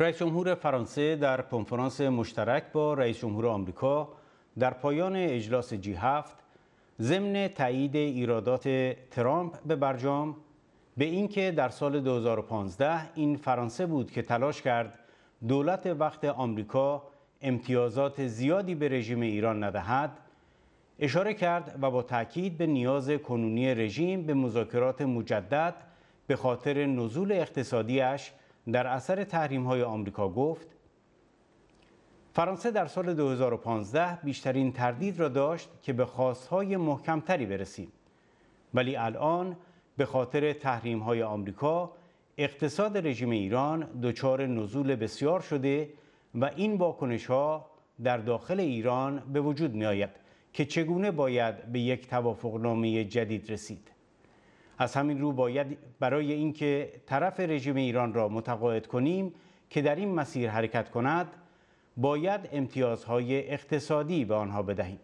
رئیس جمهور فرانسه در کنفرانس مشترک با رئیس جمهور آمریکا در پایان اجلاس جی هفت ضمن تایید ایرادات ترامپ به برجام به اینکه در سال 2015 این فرانسه بود که تلاش کرد دولت وقت آمریکا امتیازات زیادی به رژیم ایران ندهد اشاره کرد و با تاکید به نیاز کنونی رژیم به مذاکرات مجدد به خاطر نزول اقتصادیش در اثر تحریم های آمریکا گفت فرانسه در سال 2015 بیشترین تردید را داشت که به خواستهای محکمتری برسیم ولی الان به خاطر تحریم های آمریکا اقتصاد رژیم ایران دچار نزول بسیار شده و این واکنش ها در داخل ایران به وجود می آید که چگونه باید به یک توافقنامه جدید رسید از همین رو باید برای اینکه طرف رژیم ایران را متقاعد کنیم که در این مسیر حرکت کند باید امتیازهای اقتصادی به آنها بدهیم